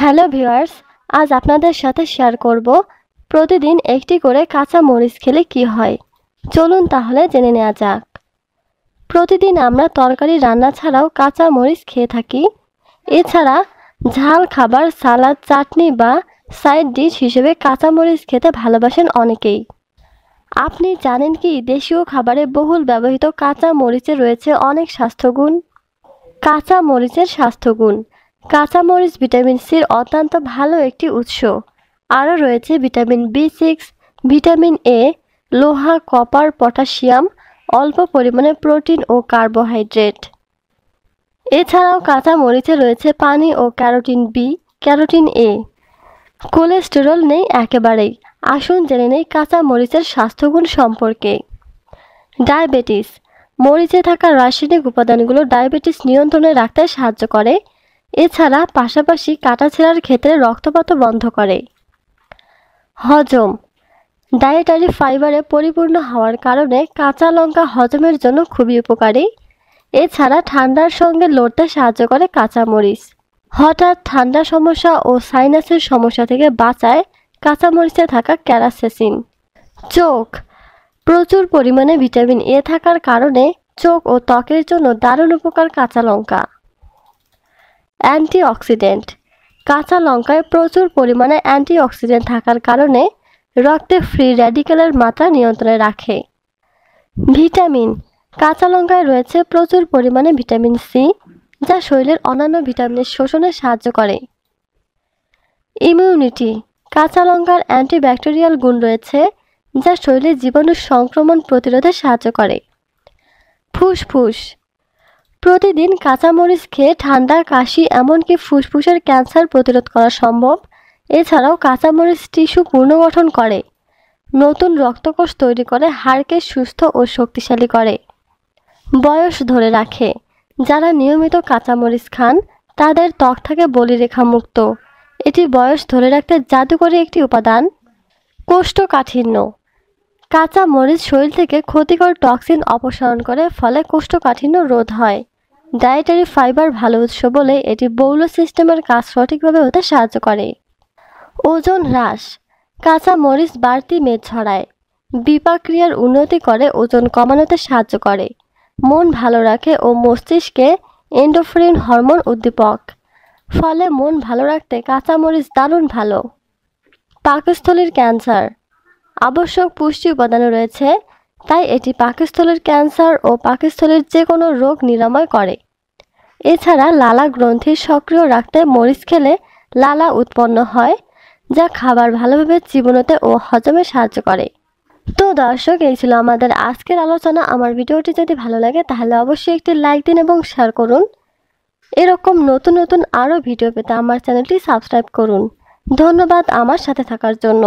hello viewers আজ আপনাদের সাথে শেয়ার করব প্রতিদিন একটি করে কাঁচা মরিচ খেলে কি হয় চলুন তাহলে জেনে নেওয়া যাক প্রতিদিন আমরা তরকারি রান্না ছাড়াও কাঁচা মরিচ খেয়ে থাকি এছাড়া ঝাল খাবার সালাদ চাটনি বা সাইড ডিশ হিসেবে কাঁচামরিচ খেতে ভালোবাসেন অনেকেই আপনি জানেন কি দেশীয় খাবারে বহুল ব্যবহৃত কাঁচা মরিচে রয়েছে অনেক স্বাস্থ্যগুণ কাঁচা মরিচের স্বাস্থ্যগুণ কাঁচামরিচ ভিটামিন সির অত্যন্ত ভালো একটি উৎস আরও রয়েছে vitamin B six vitamin A লোহা কপার পটাশিয়াম অল্প পরিমাণে প্রোটিন ও কার্বোহাইড্রেট এছাড়াও কাঁচা মরিচে রয়েছে পানি ও ক্যারোটিন বি ক্যারোটিন এ কোলেস্টেরল নেই একেবারেই আসুন জেনে নেই কাঁচা মরিচের স্বাস্থ্যগুণ সম্পর্কে ডায়াবেটিস মরিচে থাকা রাসায়নিক উপাদানগুলো ডায়াবেটিস নিয়ন্ত্রণে রাখতে সাহায্য করে এছাড়া পাশাপাশি ছেঁড়ার ক্ষেত্রে রক্তপাতও বন্ধ করে হজম ডায়েটারি ফাইবারে পরিপূর্ণ হওয়ার কারণে কাঁচা লঙ্কা হজমের জন্য খুবই উপকারী এছাড়া ঠান্ডার সঙ্গে লড়তে সাহায্য করে কাঁচামরিচ হঠাৎ ঠান্ডা সমস্যা ও সাইনাসের সমস্যা থেকে বাঁচায় কাঁচামরিচে থাকা ক্যারাসেসিন চোখ প্রচুর পরিমাণে ভিটামিন এ থাকার কারণে চোখ ও ত্বকের জন্য দারুণ উপকার কাঁচা লঙ্কা অ্যান্টিঅক্সিডেন্ট কাঁচা লঙ্কায় প্রচুর পরিমাণে অ্যান্টিঅক্সিডেন্ট থাকার কারণে রক্তে ফ্রি র্যাডিক্যালের মাত্রা নিয়ন্ত্রণে রাখে ভিটামিন কাঁচা লঙ্কায় রয়েছে প্রচুর পরিমাণে ভিটামিন সি যা শরীরের অন্যান্য ভিটামিনের শোষণে সাহায্য করে ইমিউনিটি কাঁচা লঙ্কার অ্যান্টিব্যাকটেরিয়াল গুণ রয়েছে যা শরীরে জীবাণু সংক্রমণ প্রতিরোধে সাহায্য করে ফুসফুস প্রতিদিন কাঁচামরিচ খেয়ে ঠান্ডা কাশি এমনকি ফুসফুসের ক্যান্সার প্রতিরোধ করা সম্ভব এছাড়াও কাঁচামরিচ টিস্যু পুনর্গঠন করে নতুন রক্তকোষ তৈরি করে হাড়কে সুস্থ ও শক্তিশালী করে বয়স ধরে রাখে যারা নিয়মিত কাঁচামরিচ খান তাদের ত্বক থাকে বলিরেখা মুক্ত এটি বয়স ধরে রাখতে জাদুকরী একটি উপাদান কোষ্ঠকাঠিন্য কাঁচামরিচ শরীর থেকে ক্ষতিকর টক্সিন অপসারণ করে ফলে কোষ্ঠকাঠিন্য রোধ হয় ডায়েটারি ফাইবার ভালো উৎস বলে এটি বৌল সিস্টেমের কাজ সঠিকভাবে হতে সাহায্য করে ওজন হ্রাস কাঁচা মরিচ বাড়তি মেদ ছড়ায় বিপাক্রিয়ার উন্নতি করে ওজন কমানোতে সাহায্য করে মন ভালো রাখে ও মস্তিষ্কে এন্ডোফ্রিন হরমোন উদ্দীপক ফলে মন ভালো রাখতে কাঁচামরিচ দারুণ ভালো পাকস্থলীর ক্যান্সার আবশ্যক পুষ্টি উপাদান রয়েছে তাই এটি পাকস্থলীর ক্যান্সার ও পাকস্থলীর যে কোনো রোগ নিরাময় করে এছাড়া লালা গ্রন্থি সক্রিয় রাখতে মরিচ খেলে লালা উৎপন্ন হয় যা খাবার ভালোভাবে জীবনতে ও হজমে সাহায্য করে তো দর্শক এই ছিল আমাদের আজকের আলোচনা আমার ভিডিওটি যদি ভালো লাগে তাহলে অবশ্যই একটি লাইক দিন এবং শেয়ার করুন এরকম নতুন নতুন আরও ভিডিও পেতে আমার চ্যানেলটি সাবস্ক্রাইব করুন ধন্যবাদ আমার সাথে থাকার জন্য